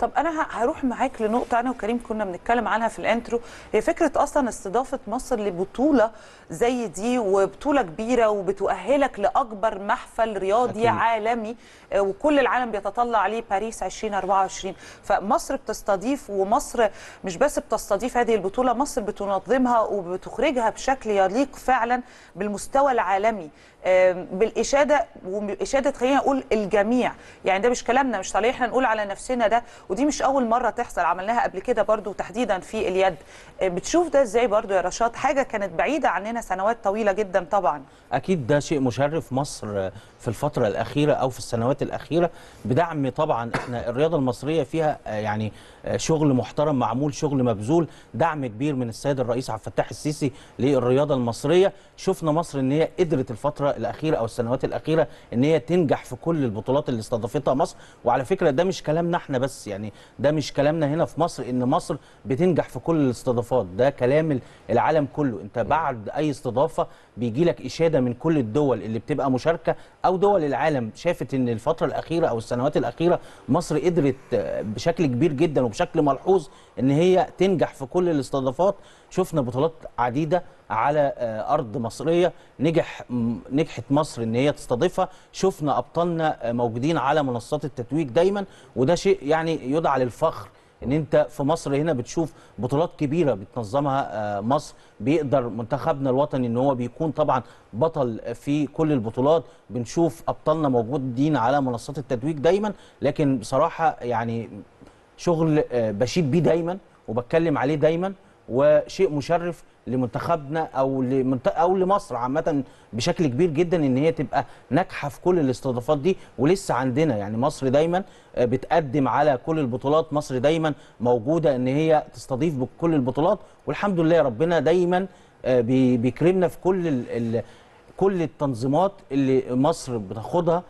طب انا هروح معاك لنقطه انا وكريم كنا بنتكلم عنها في الانترو هي فكره اصلا استضافه مصر لبطوله زي دي وبطوله كبيره وبتؤهلك لاكبر محفل رياضي أكيد. عالمي آه، وكل العالم بيتطلع عليه باريس 2024 فمصر بتستضيف ومصر مش بس بتستضيف هذه البطوله مصر بتنظمها وبتخرجها بشكل يليق فعلا بالمستوى العالمي بالاشاده واشاده خلينا نقول الجميع يعني ده مش كلامنا مش طالعين احنا نقول على نفسنا ده ودي مش اول مره تحصل عملناها قبل كده برضو تحديدا في اليد آه، بتشوف ده ازاي برضو يا رشاد حاجه كانت بعيده عننا سنوات طويله جدا طبعا اكيد ده شيء مشرف مصر في الفتره الاخيره او في السنوات الاخيره بدعم طبعا احنا الرياضه المصريه فيها آه، يعني آه، شغل محترم معمول شغل مبذول دعم كبير من السيد الرئيس عبد الفتاح السيسي للرياضه المصريه شفنا مصر ان هي قدرت الفتره الاخيره او السنوات الاخيره ان هي تنجح في كل البطولات اللي استضافتها مصر وعلى فكره ده مش كلامنا احنا بس يعني ده مش كلامنا هنا في مصر ان مصر بتنجح في كل الاستضافات ده كلام العالم كله انت بعد اي استضافه بيجي لك اشاده من كل الدول اللي بتبقى مشاركه او دول العالم شافت ان الفتره الاخيره او السنوات الاخيره مصر قدرت بشكل كبير جدا وبشكل ملحوظ ان هي تنجح في كل الاستضافات شفنا بطولات عديده على آه، ارض مصريه نجح نجحت مصر ان هي تستضيفها شفنا ابطالنا آه، موجودين على منصات التتويج دايما وده شيء يعني يدعى للفخر ان انت في مصر هنا بتشوف بطولات كبيره بتنظمها آه، مصر بيقدر منتخبنا الوطني ان هو بيكون طبعا بطل في كل البطولات بنشوف ابطالنا موجودين على منصات التتويج دايما لكن بصراحه يعني شغل بشيد بيه دايما وبتكلم عليه دايما وشيء مشرف لمنتخبنا او لمنت... او لمصر عامه بشكل كبير جدا ان هي تبقى ناجحه في كل الاستضافات دي ولسه عندنا يعني مصر دايما بتقدم على كل البطولات مصر دايما موجوده ان هي تستضيف بكل البطولات والحمد لله ربنا دايما آه، بيكرمنا في كل ال... كل التنظيمات اللي مصر بتاخدها